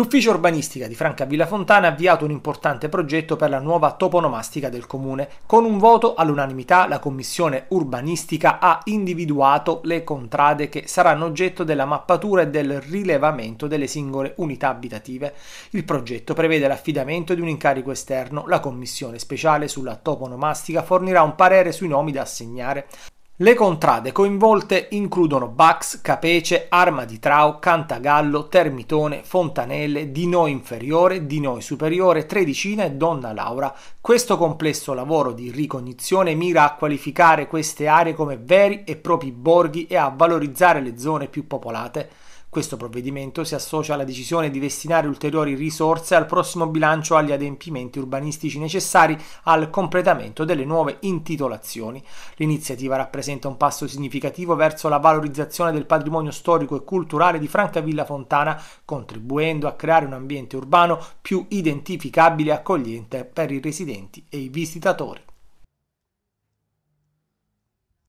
L'ufficio urbanistica di Franca Villafontana ha avviato un importante progetto per la nuova toponomastica del comune. Con un voto all'unanimità la commissione urbanistica ha individuato le contrade che saranno oggetto della mappatura e del rilevamento delle singole unità abitative. Il progetto prevede l'affidamento di un incarico esterno. La commissione speciale sulla toponomastica fornirà un parere sui nomi da assegnare. Le contrade coinvolte includono Bax, Capece, Arma di Trau, Cantagallo, Termitone, Fontanelle, Dino Inferiore, Dino Superiore, Tredicina e Donna Laura. Questo complesso lavoro di ricognizione mira a qualificare queste aree come veri e propri borghi e a valorizzare le zone più popolate. Questo provvedimento si associa alla decisione di destinare ulteriori risorse al prossimo bilancio agli adempimenti urbanistici necessari al completamento delle nuove intitolazioni. L'iniziativa rappresenta rappresenta un passo significativo verso la valorizzazione del patrimonio storico e culturale di Francavilla Fontana, contribuendo a creare un ambiente urbano più identificabile e accogliente per i residenti e i visitatori.